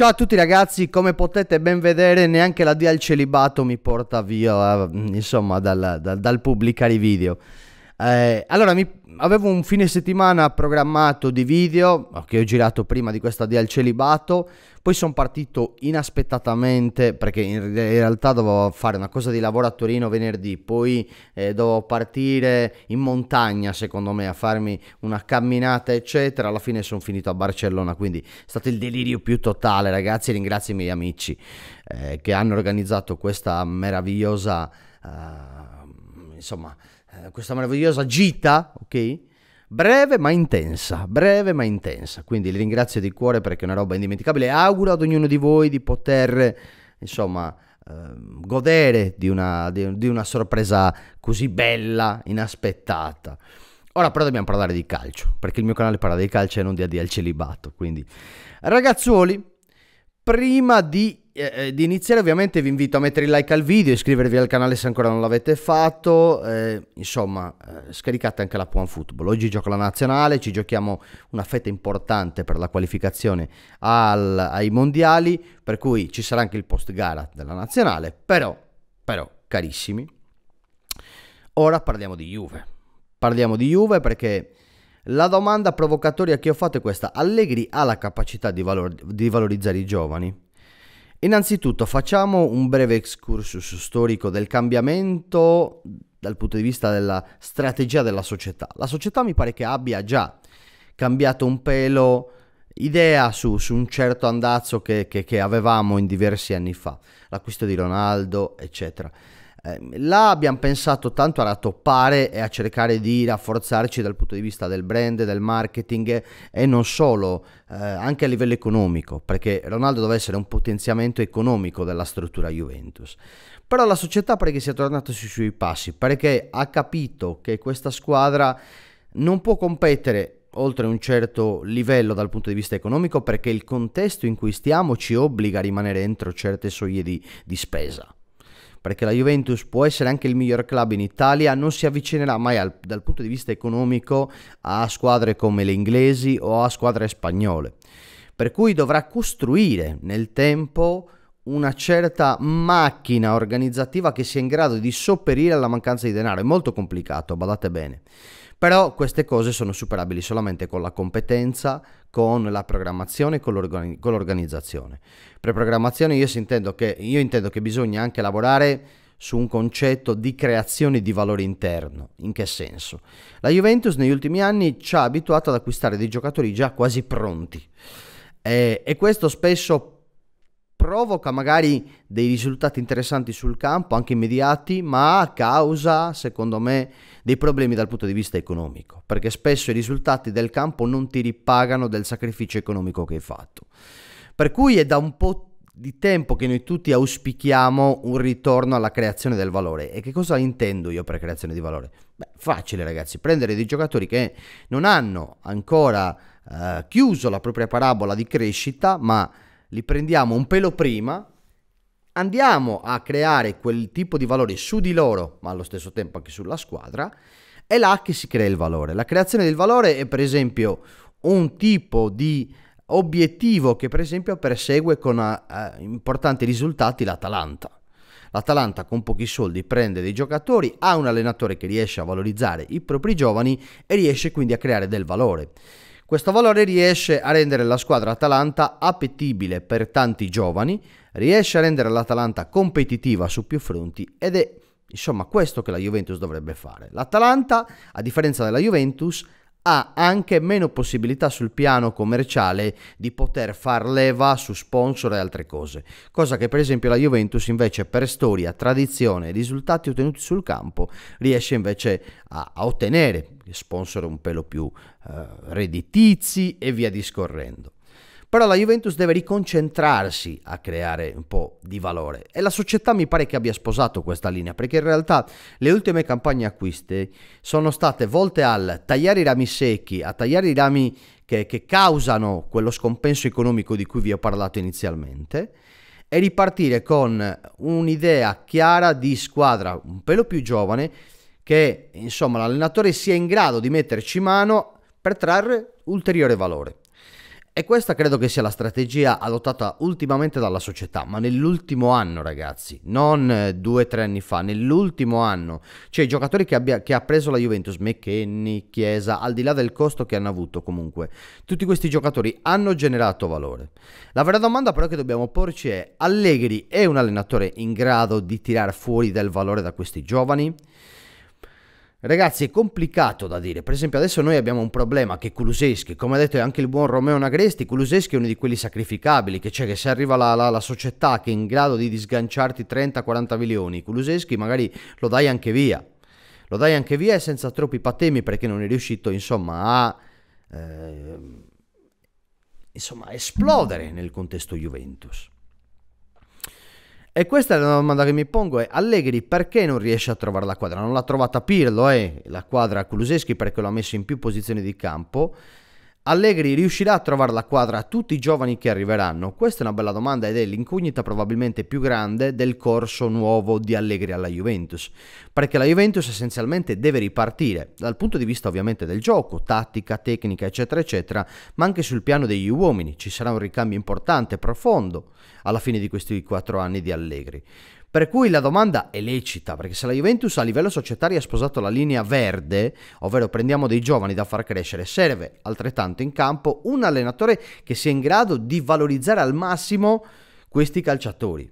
Ciao a tutti ragazzi, come potete ben vedere neanche la D al celibato mi porta via, eh, insomma, dal, dal, dal pubblicare i video. Eh, allora, mi, avevo un fine settimana programmato di video che ho girato prima di questa al celibato, poi sono partito inaspettatamente perché in, realtà dovevo fare una cosa di lavoro a Torino venerdì, poi eh, dovevo partire in montagna secondo me a farmi una camminata eccetera, alla fine sono finito a Barcellona, quindi è stato il delirio più totale ragazzi, ringrazio i miei amici eh, che hanno organizzato questa meravigliosa... Uh, insomma eh, questa meravigliosa gita, ok? Breve ma intensa, breve ma intensa. Quindi li ringrazio di cuore perché è una roba indimenticabile. Auguro ad ognuno di voi di poter, insomma, eh, godere di una, di, di una sorpresa così bella, inaspettata. Ora però dobbiamo parlare di calcio, perché il mio canale parla di calcio e non di addio al celibato. Quindi, ragazzuoli, prima di eh, eh, di iniziare ovviamente vi invito a mettere il like al video, iscrivervi al canale se ancora non l'avete fatto, eh, insomma eh, scaricate anche la Puan Football. Oggi gioca la nazionale, ci giochiamo una fetta importante per la qualificazione al, ai mondiali, per cui ci sarà anche il post gara della nazionale, però, però carissimi, ora parliamo di Juve. Parliamo di Juve perché... La domanda provocatoria che ho fatto è questa: Allegri ha la capacità di, valor di valorizzare i giovani? Innanzitutto facciamo un breve excursus storico del cambiamento dal punto di vista della strategia della società. La società mi pare che abbia già cambiato un pelo idea su, su un certo andazzo che, che, che avevamo in diversi anni fa, l'acquisto di Ronaldo, eccetera. Ehm, là abbiamo pensato tanto a rattoppare e a cercare di rafforzarci dal punto di vista del brand, del marketing e non solo, eh, anche a livello economico, perché Ronaldo doveva essere un potenziamento economico della struttura Juventus. Però la società pare che sia tornata sui suoi passi, perché ha capito che questa squadra non può competere oltre un certo livello dal punto di vista economico perché il contesto in cui stiamo ci obbliga a rimanere entro certe soglie di, di spesa perché la Juventus può essere anche il miglior club in Italia, non si avvicinerà mai al, dal punto di vista economico a squadre come le inglesi o a squadre spagnole. Per cui dovrà costruire nel tempo una certa macchina organizzativa che sia in grado di sopperire alla mancanza di denaro. È molto complicato, badate bene. Però queste cose sono superabili solamente con la competenza, con la programmazione e con, l'organ- con l'organizzazione. Per programmazione io intendo, che, io intendo che bisogna anche lavorare su un concetto di creazione di valore interno. In che senso? La Juventus negli ultimi anni ci ha abituato ad acquistare dei giocatori già quasi pronti eh, e questo spesso provoca magari dei risultati interessanti sul campo, anche immediati, ma causa, secondo me, dei problemi dal punto di vista economico, perché spesso i risultati del campo non ti ripagano del sacrificio economico che hai fatto. Per cui è da un po' di tempo che noi tutti auspichiamo un ritorno alla creazione del valore. E che cosa intendo io per creazione di valore? Beh, facile ragazzi, prendere dei giocatori che non hanno ancora eh, chiuso la propria parabola di crescita, ma li prendiamo un pelo prima, andiamo a creare quel tipo di valore su di loro, ma allo stesso tempo anche sulla squadra, è là che si crea il valore. La creazione del valore è per esempio un tipo di obiettivo che per esempio persegue con uh, importanti risultati l'Atalanta. L'Atalanta con pochi soldi prende dei giocatori, ha un allenatore che riesce a valorizzare i propri giovani e riesce quindi a creare del valore. Questo valore riesce a rendere la squadra Atalanta appetibile per tanti giovani, riesce a rendere l'Atalanta competitiva su più fronti ed è insomma questo che la Juventus dovrebbe fare. L'Atalanta, a differenza della Juventus, ha anche meno possibilità sul piano commerciale di poter far leva su sponsor e altre cose, cosa che per esempio la Juventus invece per storia, tradizione e risultati ottenuti sul campo riesce invece a, a ottenere sponsor un pelo più eh, redditizi e via discorrendo però la Juventus deve riconcentrarsi a creare un po' di valore e la società mi pare che abbia sposato questa linea perché in realtà le ultime campagne acquiste sono state volte al tagliare i rami secchi, a tagliare i rami che, che causano quello scompenso economico di cui vi ho parlato inizialmente e ripartire con un'idea chiara di squadra un pelo più giovane che insomma l'allenatore sia in grado di metterci mano per trarre ulteriore valore. E questa credo che sia la strategia adottata ultimamente dalla società, ma nell'ultimo anno ragazzi, non eh, due o tre anni fa, nell'ultimo anno. Cioè i giocatori che, abbia, che ha preso la Juventus, McKenny, Chiesa, al di là del costo che hanno avuto comunque, tutti questi giocatori hanno generato valore. La vera domanda però che dobbiamo porci è, Allegri è un allenatore in grado di tirar fuori del valore da questi giovani? Ragazzi, è complicato da dire. Per esempio, adesso noi abbiamo un problema che Kuluseschi, come ha detto anche il buon Romeo Nagresti, Kuluseschi è uno di quelli sacrificabili, che c'è cioè che se arriva la, la, la, società che è in grado di disganciarti 30-40 milioni, Kuluseschi magari lo dai anche via. Lo dai anche via e senza troppi patemi perché non è riuscito, insomma, a eh, insomma, esplodere nel contesto Juventus. E questa è la domanda che mi pongo, è Allegri perché non riesce a trovare la quadra? Non l'ha trovata Pirlo, eh, la quadra Kuluseschi perché l'ha messo in più posizioni di campo. Allegri riuscirà a trovare la quadra a tutti i giovani che arriveranno? Questa è una bella domanda ed è l'incognita probabilmente più grande del corso nuovo di Allegri alla Juventus, perché la Juventus essenzialmente deve ripartire dal punto di vista ovviamente del gioco, tattica, tecnica eccetera eccetera, ma anche sul piano degli uomini, ci sarà un ricambio importante, profondo alla fine di questi quattro anni di Allegri. Per cui la domanda è lecita, perché se la Juventus a livello societario ha sposato la linea verde, ovvero prendiamo dei giovani da far crescere, serve altrettanto in campo un allenatore che sia in grado di valorizzare al massimo questi calciatori.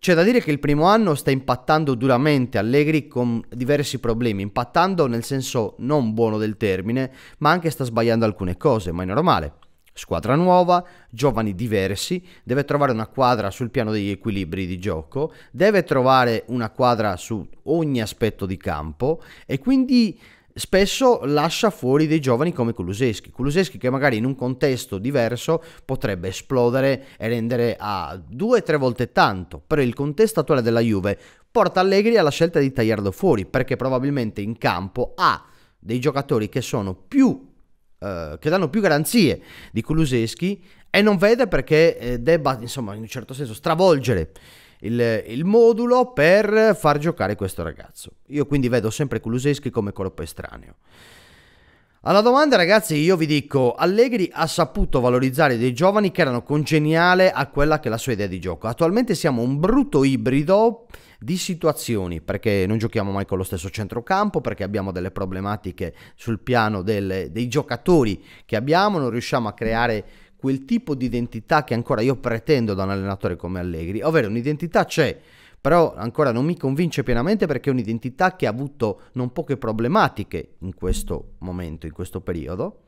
C'è da dire che il primo anno sta impattando duramente Allegri con diversi problemi, impattando nel senso non buono del termine, ma anche sta sbagliando alcune cose, ma è normale. Squadra nuova, giovani diversi, deve trovare una quadra sul piano degli equilibri di gioco, deve trovare una quadra su ogni aspetto di campo e quindi spesso lascia fuori dei giovani come Kuluseschi. Kuluseschi che magari in un contesto diverso potrebbe esplodere e rendere a due o tre volte tanto, però il contesto attuale della Juve porta Allegri alla scelta di tagliarlo fuori perché probabilmente in campo ha dei giocatori che sono più eh, che danno più garanzie di Kuluseschi e non vede perché eh, debba, insomma, in un certo senso stravolgere il, il, modulo per far giocare questo ragazzo. Io quindi vedo sempre Kuluseschi come colpo estraneo. Alla domanda ragazzi io vi dico, Allegri ha saputo valorizzare dei giovani che erano congeniali a quella che è la sua idea di gioco. Attualmente siamo un brutto ibrido di situazioni perché non giochiamo mai con lo stesso centrocampo, perché abbiamo delle problematiche sul piano del, dei giocatori che abbiamo, non riusciamo a creare quel tipo di identità che ancora io pretendo da un allenatore come Allegri, ovvero un'identità c'è. Cioè però ancora non mi convince pienamente perché è un'identità che ha avuto non poche problematiche in questo momento, in questo periodo.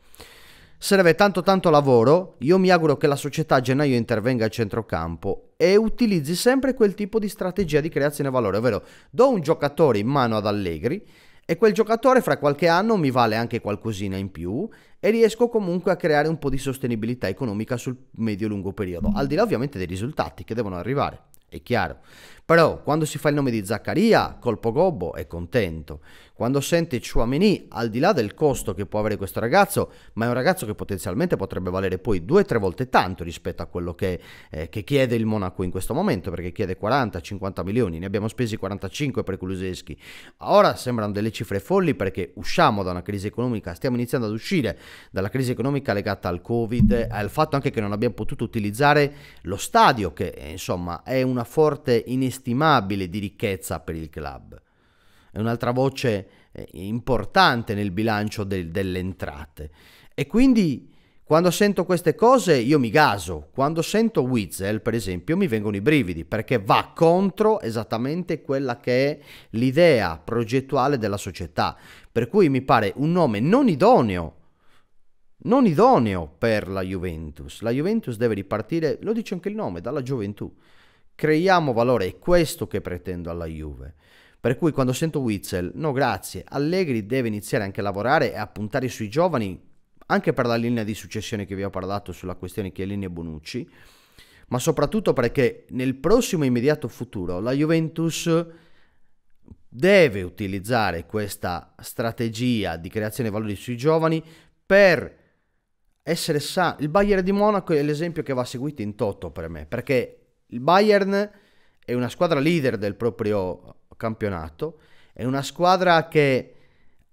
Serve tanto tanto lavoro, io mi auguro che la società a gennaio intervenga al centrocampo e utilizzi sempre quel tipo di strategia di creazione valore, ovvero do un giocatore in mano ad Allegri e quel giocatore fra qualche anno mi vale anche qualcosina in più e riesco comunque a creare un po' di sostenibilità economica sul medio-lungo periodo, al di là ovviamente dei risultati che devono arrivare, è chiaro. Però quando si fa il nome di Zaccaria, Colpo Gobbo è contento. Quando sente Chouameni, al di là del costo che può avere questo ragazzo, ma è un ragazzo che potenzialmente potrebbe valere poi due o tre volte tanto rispetto a quello che, eh, che, chiede il Monaco in questo momento, perché chiede 40-50 milioni, ne abbiamo spesi 45 per Kuluseschi. Ora sembrano delle cifre folli perché usciamo da una crisi economica, stiamo iniziando ad uscire dalla crisi economica legata al Covid, al fatto anche che non abbiamo potuto utilizzare lo stadio, che eh, insomma è una forte iniziativa inestimabile di ricchezza per il club. È un'altra voce eh, importante nel bilancio del, delle entrate. E quindi quando sento queste cose io mi gaso, quando sento Witzel per esempio mi vengono i brividi perché va contro esattamente quella che è l'idea progettuale della società, per cui mi pare un nome non idoneo, non idoneo per la Juventus. La Juventus deve ripartire, lo dice anche il nome, dalla gioventù. Creiamo valore, è questo che pretendo alla Juve. Per cui quando sento Witzel, no grazie, Allegri deve iniziare anche a lavorare e a puntare sui giovani, anche per la linea di successione che vi ho parlato sulla questione Chiellini e Bonucci, ma soprattutto perché nel prossimo immediato futuro la Juventus deve utilizzare questa strategia di creazione di valori sui giovani per essere sa. Il Bayern di Monaco è l'esempio che va seguito in toto per me, perché il Bayern è una squadra leader del proprio campionato, è una squadra che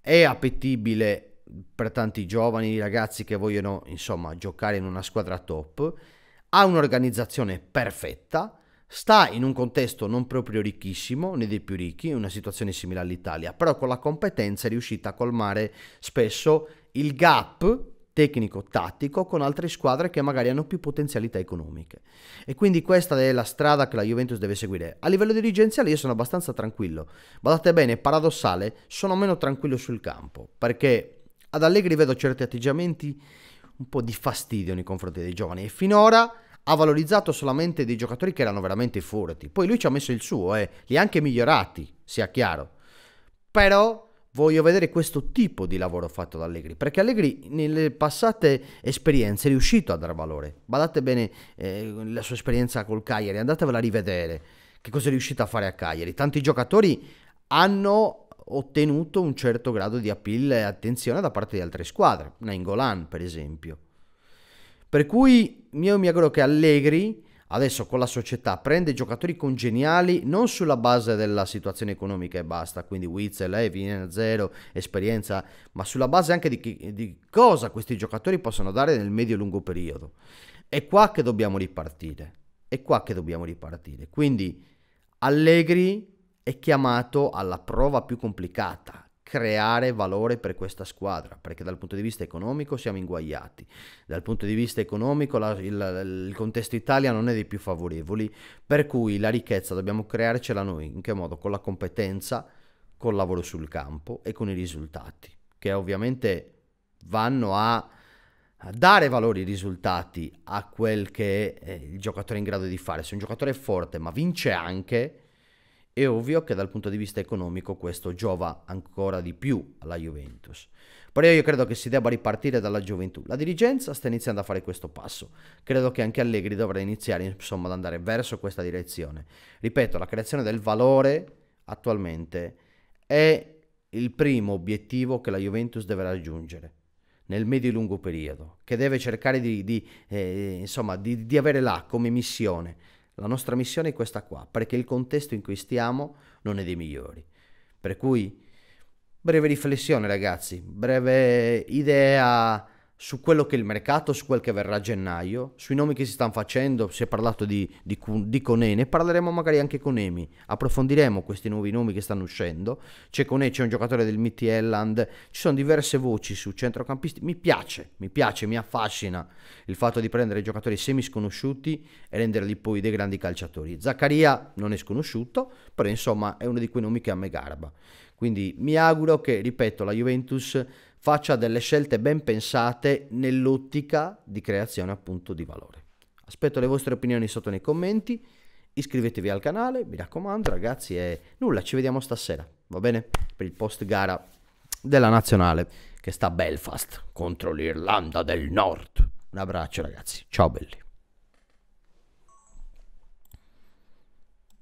è appetibile per tanti giovani ragazzi che vogliono insomma giocare in una squadra top, ha un'organizzazione perfetta, sta in un contesto non proprio ricchissimo, né dei più ricchi, una situazione simile all'Italia, però con la competenza è riuscita a colmare spesso il gap tecnico-tattico con altre squadre che magari hanno più potenzialità economiche. E quindi questa è la strada che la Juventus deve seguire. A livello dirigenziale io sono abbastanza tranquillo. Guardate bene, paradossale, sono meno tranquillo sul campo, perché ad Allegri vedo certi atteggiamenti un po' di fastidio nei confronti dei giovani e finora ha valorizzato solamente dei giocatori che erano veramente furti. Poi lui ci ha messo il suo e eh. li ha anche migliorati, sia chiaro. Però voglio vedere questo tipo di lavoro fatto da Allegri, perché Allegri nelle passate esperienze è riuscito a dar valore. Guardate bene eh, la sua esperienza col Cagliari, andatevela a rivedere che cosa è riuscito a fare a Cagliari. Tanti giocatori hanno ottenuto un certo grado di appeal e attenzione da parte di altre squadre, Nangolan per esempio. Per cui io mi auguro che Allegri Adesso con la società prende giocatori congeniali non sulla base della situazione economica e basta, quindi Witzel, Evin, eh, zero, esperienza, ma sulla base anche di, chi, di cosa questi giocatori possono dare nel medio-lungo periodo. È qua che dobbiamo ripartire, è qua che dobbiamo ripartire. Quindi Allegri è chiamato alla prova più complicata, creare valore per questa squadra, perché dal punto di vista economico siamo inguagliati Dal punto di vista economico la, il, il, contesto Italia non è dei più favorevoli, per cui la ricchezza dobbiamo crearcela noi, in che modo? Con la competenza, col lavoro sul campo e con i risultati, che ovviamente vanno a, dare valori ai risultati a quel che eh, il giocatore è in grado di fare. Se un giocatore è forte ma vince anche, è ovvio che dal punto di vista economico questo giova ancora di più alla Juventus. Però io credo che si debba ripartire dalla gioventù. La dirigenza sta iniziando a fare questo passo. Credo che anche Allegri dovrà iniziare insomma, ad andare verso questa direzione. Ripeto, la creazione del valore attualmente è il primo obiettivo che la Juventus deve raggiungere nel medio e lungo periodo, che deve cercare di, di, eh, insomma, di, di avere là come missione la nostra missione è questa qua, perché il contesto in cui stiamo non è dei migliori. Per cui, breve riflessione ragazzi, breve idea su quello che è il mercato, su quel che verrà a gennaio, sui nomi che si stanno facendo, si è parlato di, di, di Conene, parleremo magari anche con Emi, approfondiremo questi nuovi nomi che stanno uscendo, c'è Cone, c'è un giocatore del Mitty Elland, ci sono diverse voci su centrocampisti, mi piace, mi piace, mi affascina il fatto di prendere giocatori semi sconosciuti e renderli poi dei grandi calciatori. Zaccaria non è sconosciuto, però insomma è uno di quei nomi che a me garba. Quindi mi auguro che, ripeto, la Juventus faccia delle scelte ben pensate nell'ottica di creazione appunto di valore. Aspetto le vostre opinioni sotto nei commenti, iscrivetevi al canale, mi raccomando ragazzi e nulla, ci vediamo stasera, va bene? Per il post gara della nazionale che sta a Belfast contro l'Irlanda del Nord. Un abbraccio ragazzi, ciao belli.